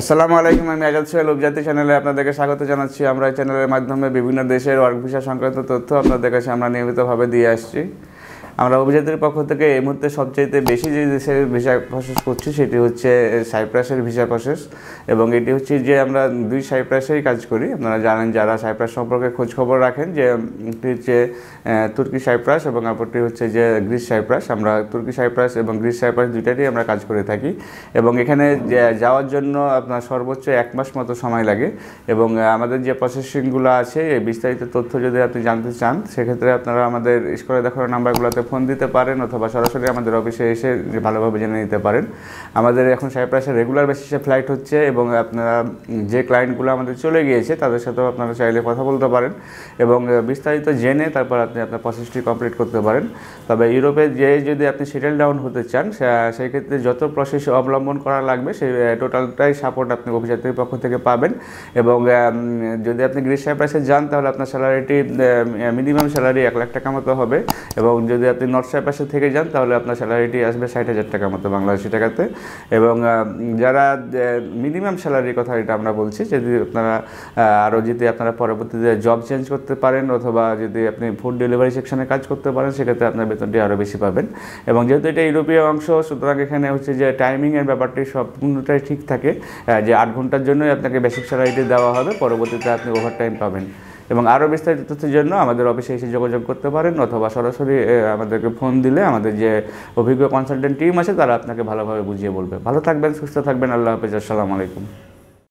আসসালামু আলাইকুম আমি আজাদ সোহেল উপজাতি চ্যানেলে আপনাদেরকে স্বাগত জানাচ্ছি আমরা এই চ্যানেলের মাধ্যমে বিভিন্ন দেশের ওয়ার্ক ভিসা সংক্রান্ত তথ্য আপনাদের কাছে আমরা নিয়মিতভাবে দিয়ে আসছি আমরা অভিজাতের পক্ষ থেকে এই মুহূর্তে সবচাইতে বেশি যে দেশের ভিসা প্রসেস করছি সেটি হচ্ছে সাইপ্রাসের ভিসা প্রসেস এবং এটি হচ্ছে যে আমরা দুই সাইপ্রাসেই কাজ করি আপনারা জানেন যারা সাইপ্রাস সম্পর্কে খোঁজ খবর রাখেন যে একটি হচ্ছে তুর্কি সাইপ্রাস এবং অপরটি হচ্ছে যে গ্রিস সাইপ্রাস আমরা তুর্কি সাইপ্রাস এবং গ্রিস সাইপ্রাস দুইটারই আমরা কাজ করে থাকি এবং এখানে যাওয়ার জন্য আপনার সর্বোচ্চ এক মাস মতো সময় লাগে এবং আমাদের যে প্রসেসিংগুলো আছে বিস্তারিত তথ্য যদি আপনি জানতে চান সেক্ষেত্রে আপনারা আমাদের স্কুলে দেখানোর নাম্বারগুলোতে হোয়াটসঅ্যাপে ফোন দিতে পারেন অথবা সরাসরি আমাদের অফিসে এসে ভালোভাবে জেনে নিতে পারেন আমাদের এখন সাইপ্রাসের রেগুলার বেসিসে ফ্লাইট হচ্ছে এবং আপনারা যে ক্লায়েন্টগুলো আমাদের চলে গিয়েছে তাদের সাথেও আপনারা চাইলে কথা বলতে পারেন এবং বিস্তারিত জেনে তারপর আপনি আপনার প্রসেসটি কমপ্লিট করতে পারেন তবে ইউরোপে যে যদি আপনি সেটেল ডাউন হতে চান সেই ক্ষেত্রে যত প্রসেস অবলম্বন করা লাগবে সেই টোটালটাই সাপোর্ট আপনি অভিযাত্রীর পক্ষ থেকে পাবেন এবং যদি আপনি গ্রীষ্মের সাইপ্রাসে যান তাহলে আপনার স্যালারিটি মিনিমাম স্যালারি এক লাখ টাকা মতো হবে এবং যদি আপনি নর্থ পাশে থেকে যান তাহলে আপনার স্যালারিটি আসবে ষাট হাজার টাকার মতো বাংলাদেশি টাকাতে এবং যারা মিনিমাম স্যালারির কথা এটা আমরা বলছি যদি আপনারা আরও যদি আপনারা পরবর্তীতে জব চেঞ্জ করতে পারেন অথবা যদি আপনি ফুড ডেলিভারি সেকশনে কাজ করতে পারেন সেক্ষেত্রে আপনার বেতনটি আরও বেশি পাবেন এবং যেহেতু এটা ইউরোপীয় অংশ সুতরাং এখানে হচ্ছে যে টাইমিংয়ের ব্যাপারটি সম্পূর্ণটাই ঠিক থাকে যে আট ঘন্টার জন্যই আপনাকে বেসিক স্যালারিটি দেওয়া হবে পরবর্তীতে আপনি ওভার টাইম পাবেন এবং আরও বিস্তারিত তথ্যের জন্য আমাদের অফিসে এসে যোগাযোগ করতে পারেন অথবা সরাসরি আমাদেরকে ফোন দিলে আমাদের যে অভিজ্ঞ কনসালটেন্ট টিম আছে তারা আপনাকে ভালোভাবে বুঝিয়ে বলবে ভালো থাকবেন সুস্থ থাকবেন আল্লাহ হাফিজ আসসালামু আলাইকুম